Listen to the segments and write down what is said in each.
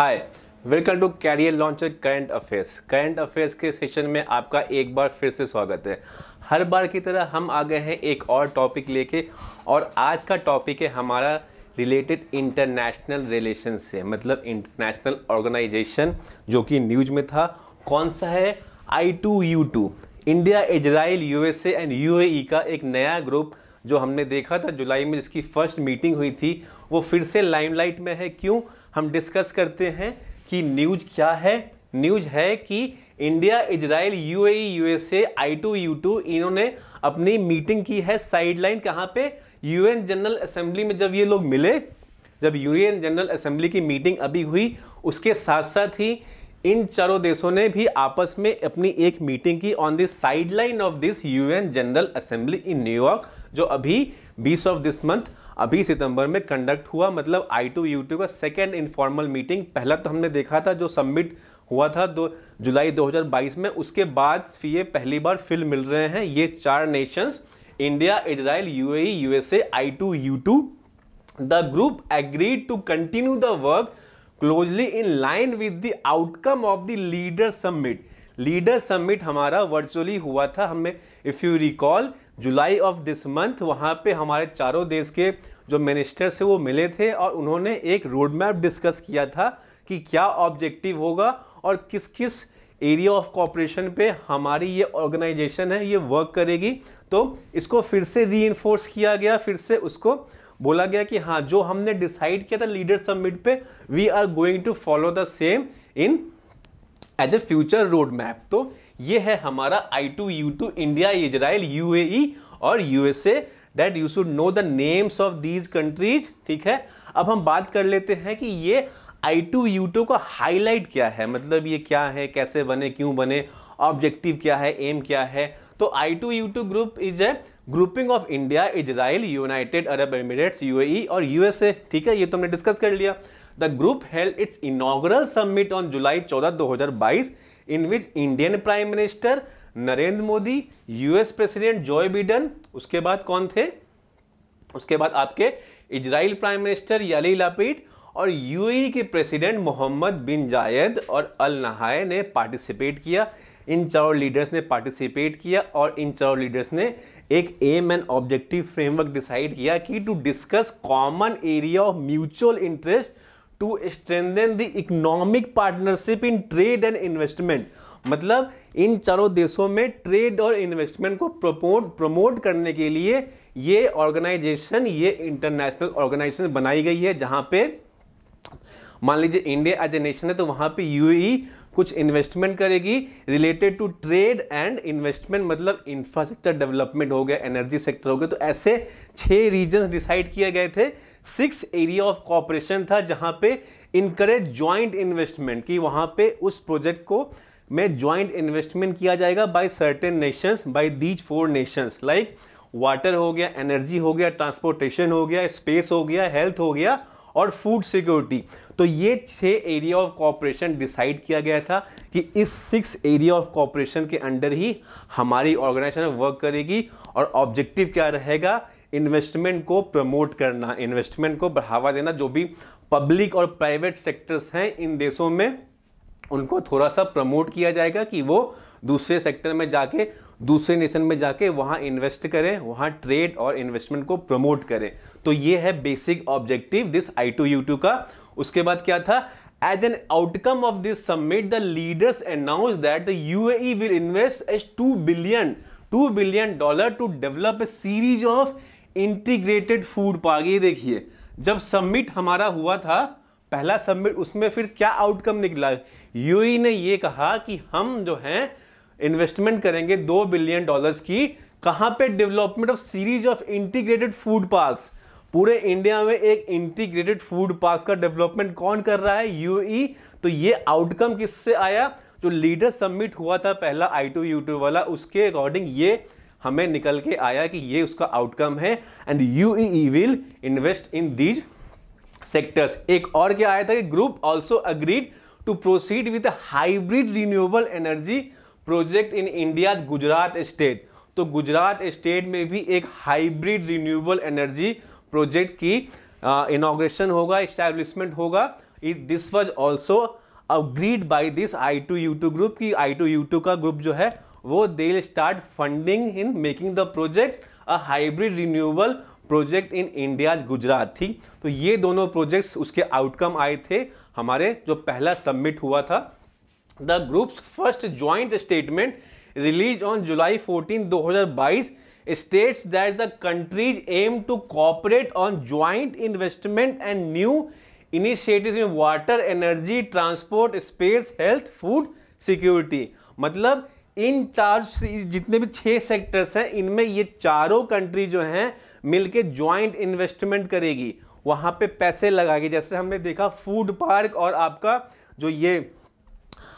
hi welcome to career launcher current affairs current affairs के session में आपका एक बार फिर से स्वागत है हर बार की तरह हम आ गए हैं एक और टॉपिक लेके और आज का टॉपिक है हमारा रिलेटेड इंटरनेशनल रिलेशन से मतलब इंटरनेशनल ऑर्गेनाइजेशन जो कि न्यूज में था कौन सा है I two U two India Israel USA and U का एक नया ग्रुप जो हमने देखा था जुलाई में जिसकी फर्स्ट मीटिंग हुई थी वो फिर से लाइमलाइट में है क्यों हम डिस्कस करते हैं कि न्यूज क्या है न्यूज है कि India Israel UAE USA I two U two इन्होंने अपनी मीटिंग की है साइडलाइन कहाँ पे यूएन जनरल असेंबली में जब ये लोग मिले जब यूएन जनरल असेंबली की मीटिंग अभी हुई उसके साथ साथ ही इन चारों देशों ने भी आपस में अपनी एक मीटिंग की on the sideline of this UN General Assembly in New York जो अभी 20 ऑफ दिस मंथ अभी सितंबर में कंडक्ट हुआ मतलब आई टू यू टू का सेकेंड इनफॉर्मल मीटिंग पहला तो हमने देखा था जो सबमिट हुआ था दो जुलाई 2022 में उसके बाद ये पहली बार फिल मिल रहे हैं ये चार nations India Israel UAE USA I two U two the group agreed to continue the work closely in line with the outcome of the leader submit leader summit हमारा वर्चुअली हुआ था हमें if you recall July of this month वहाँ पे हमारे चारों देश के जो मिनिस्टर्स थे वो मिले थे और उन्होंने एक रोड मैप डिस्कस किया था कि क्या ऑब्जेक्टिव होगा और किस किस एरिया ऑफ कॉपरेशन पे हमारी ये ऑर्गेनाइजेशन है ये वर्क करेगी तो इसको फिर से री किया गया फिर से उसको बोला गया कि हाँ जो हमने डिसाइड किया था लीडर समिट पे we are going to follow the same in as a future road map तो ये है हमारा I two U two India Israel U और USA that you should know the names of these countries ठीक है अब हम बात कर लेते हैं कि ये आई टू यू टू का हाईलाइट क्या है मतलब ये क्या है कैसे बने क्यों बने ऑब्जेक्टिव क्या है एम क्या है तो I two U two group is a grouping of India Israel United Arab Emirates UAE और यूएसए ठीक है ये तो हमने डिस्कस कर लिया the it's held its on July चौदह दो 14, 2022, in which Indian Prime Minister Narendra Modi US President Joe Biden उसके बाद कौन थे उसके बाद आपके Israel Prime Minister Yair Lapid और यूएई e के प्रेसिडेंट मोहम्मद बिन जायद और अल नहाय ने पार्टिसिपेट किया इन चारों लीडर्स ने पार्टिसिपेट किया और इन चारों लीडर्स ने एक aim and objective framework decide किया कि to discuss common area of mutual interest to strengthen the economic partnership in trade and investment मतलब इन चारों देशों में ट्रेड और इन्वेस्टमेंट को प्रमोट प्रमोट करने के लिए ये ऑर्गेनाइजेशन ये इंटरनेशनल ऑर्गेनाइजेशन बनाई गई है जहाँ पे मान लीजिए इंडिया एज ए नेशन है तो वहाँ पे यूएई e कुछ इन्वेस्टमेंट करेगी related to trade and investment मतलब इंफ्रास्ट्रक्चर डेवलपमेंट हो गया एनर्जी सेक्टर हो गया तो ऐसे छः रीजन डिसाइड किए गए थे सिक्स एरिया ऑफ कॉपरेशन था जहां पे इनकरेज ज्वाइंट इन्वेस्टमेंट की वहां पे उस प्रोजेक्ट को में ज्वाइंट इन्वेस्टमेंट किया जाएगा by certain nations by these four nations like water हो गया एनर्जी हो गया ट्रांसपोर्टेशन हो गया स्पेस हो गया हेल्थ हो गया और फूड सिक्योरिटी तो ये छह एरिया ऑफ कॉपरेशन डिसाइड किया गया था कि इस सिक्स एरिया ऑफ कॉपरेशन के अंडर ही हमारी ऑर्गेनाइजेशन वर्क करेगी और ऑब्जेक्टिव क्या रहेगा इन्वेस्टमेंट को प्रमोट करना इन्वेस्टमेंट को बढ़ावा देना जो भी पब्लिक और प्राइवेट सेक्टर्स हैं इन देशों में उनको थोड़ा सा प्रमोट किया जाएगा कि वो दूसरे सेक्टर में जाके दूसरे नेशन में जाके वहाँ इन्वेस्ट करें वहाँ ट्रेड और इन्वेस्टमेंट को प्रमोट करें तो ये है basic objective this I two U two का उसके बाद क्या था as an outcome of this summit, the leaders announce that the UAE will invest as two billion two billion dollar to develop a series of integrated food park ये देखिए जब submit हमारा हुआ था पहला सबमिट उसमें फिर क्या आउटकम निकला यूई ने ये कहा कि हम जो हैं इन्वेस्टमेंट करेंगे दो बिलियन डॉलर्स की कहां पे development of series of integrated food parks पूरे इंडिया में एक इंटीग्रेटेड फूड पार्क का डेवलपमेंट कौन कर रहा है यूई तो ये आउटकम किससे आया जो लीडर सबमिट हुआ था पहला आई टू यू टू वाला उसके अकॉर्डिंग ये हमें निकल के आया कि ये उसका आउटकम है and U will invest in these sectors एक और क्या आया था कि group also agreed to proceed with hybrid renewable energy project in India Gujarat state तो गुजरात स्टेट में भी एक हाइब्रिड रिन्यूएबल एनर्जी प्रोजेक्ट की इनाग्रेशन होगा इस्टेब्लिशमेंट होगा this was also agreed by this I two U two group की I two U two का group जो है वो they start funding in making the project a hybrid renewable project in India Gujarat थी तो ये दोनों प्रोजेक्ट्स उसके आउटकम आए थे हमारे जो पहला सबमिट हुआ था the groups first joint statement release on July 14 2022 states that the countries aim to cooperate on joint investment and new initiatives in water energy transport space health food security मतलब इन चार जितने भी छह सेक्टर्स हैं इनमें ये चारों कंट्री जो हैं मिलके ज्वाइंट इन्वेस्टमेंट करेगी वहाँ पे पैसे लगाएगी जैसे हमने देखा फूड पार्क और आपका जो ये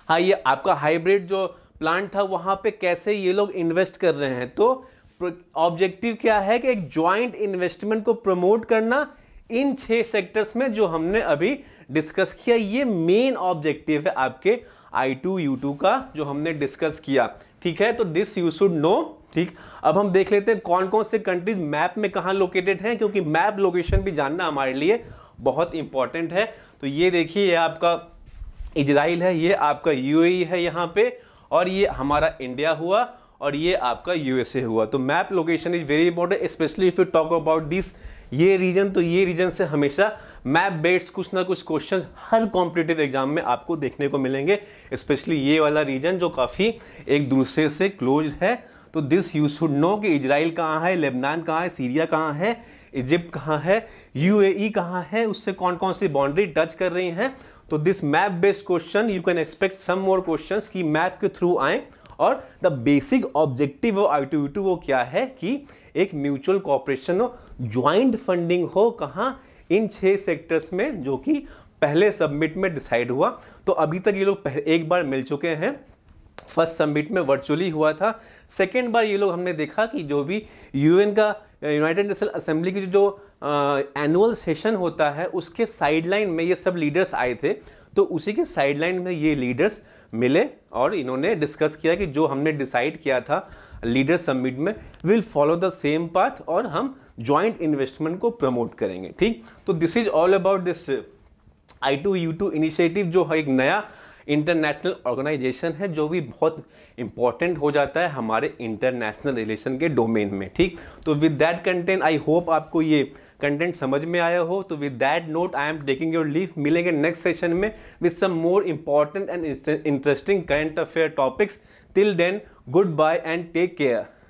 हाँ ये आपका हाइब्रिड जो प्लांट था वहाँ पे कैसे ये लोग इन्वेस्ट कर रहे हैं तो ऑब्जेक्टिव क्या है कि एक ज्वाइंट इन्वेस्टमेंट को प्रमोट करना इन छह सेक्टर्स में जो हमने अभी डिस्कस किया ये मेन ऑब्जेक्टिव है आपके आई टू यू टू का जो हमने डिस्कस किया ठीक है तो दिस यू शुड नो ठीक अब हम देख लेते हैं कौन कौन से कंट्रीज मैप में कहाँ लोकेटेड हैं क्योंकि मैप लोकेशन भी जानना हमारे लिए बहुत इंपॉर्टेंट है तो ये देखिए ये आपका इजराइल है ये आपका यूएई e है यहाँ पे और ये हमारा इंडिया हुआ और ये आपका यूएसए हुआ तो map location is very important specially if you talk about this ये रीजन तो ये रीजन से हमेशा मैप बेट्स कुछ ना कुछ क्वेश्चन हर कॉम्पिटेटिव एग्जाम में आपको देखने को मिलेंगे स्पेशली ये वाला रीजन जो काफ़ी एक दूसरे से क्लोज है तो दिस यू शुड नो कि इजराइल कहाँ है लेबनान कहाँ है सीरिया कहाँ है इजिप्ट कहाँ है यू ए कहाँ है उससे कौन कौन सी बाउंड्री टच कर रही हैं तो this map based question you can expect some more question कि मैप के थ्रू आएँ और the basic objective of I T वो क्या है कि एक म्यूचुअल कॉपरेशन हो ज्वाइंट फंडिंग हो कहाँ इन छः सेक्टर्स में जो कि पहले सबमिट में डिसाइड हुआ तो अभी तक ये लोग एक बार मिल चुके हैं फर्स्ट समिट में वर्चुअली हुआ था सेकेंड बार ये लोग हमने देखा कि जो भी यूएन का यूनाइटेड नेशनल असेंबली की जो एनुअल सेशन होता है उसके साइडलाइन में ये सब लीडर्स आए थे तो उसी के साइडलाइन में ये लीडर्स मिले और इन्होंने डिस्कस किया कि जो हमने डिसाइड किया था लीडर समिट में will follow the same path और हम ज्वाइंट इन्वेस्टमेंट को प्रमोट करेंगे ठीक तो this is all about this I two U two initiative जो है एक नया इंटरनेशनल ऑर्गेनाइजेशन है जो भी बहुत इंपॉर्टेंट हो जाता है हमारे इंटरनेशनल रिलेशन के डोमेन में ठीक तो with that content I hope आपको ये कंटेंट समझ में आया हो तो with that note I am taking your leave मिलेंगे नेक्स्ट सेशन में with some more important and interesting current affair topics till then good bye and take care